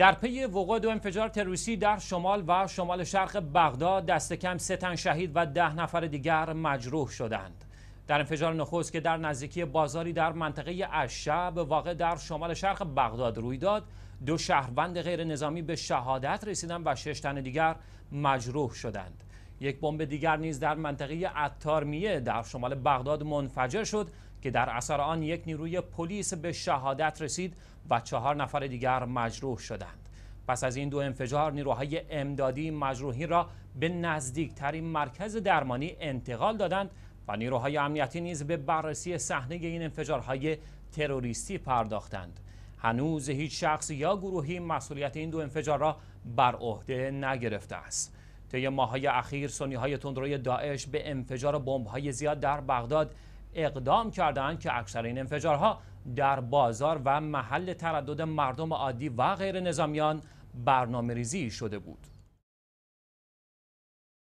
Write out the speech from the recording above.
در پی وقوع دو انفجار تروریستی در شمال و شمال شرق بغداد دست کم سه تن شهید و ده نفر دیگر مجروح شدند. در انفجار نخست که در نزدیکی بازاری در منطقه اشب واقع در شمال شرق بغداد روی داد، دو شهروند غیر نظامی به شهادت رسیدند و شش تن دیگر مجروح شدند. یک بمب دیگر نیز در منطقه عطارمیه در شمال بغداد منفجر شد که در اثر آن یک نیروی پلیس به شهادت رسید و چهار نفر دیگر مجروح شدند. پس از این دو انفجار نیروهای امدادی مجروحین را به نزدیکترین مرکز درمانی انتقال دادند و نیروهای امنیتی نیز به بررسی صحنه این انفجارهای تروریستی پرداختند. هنوز هیچ شخص یا گروهی مسئولیت این دو انفجار را بر عهده نگرفته است. طی ماهای اخیر سنی های تندروی داعش به انفجار بمب های زیاد در بغداد اقدام کردند که اکثر این انفجارها در بازار و محل تردد مردم عادی و غیر نظامیان برنامه ریزی شده بود.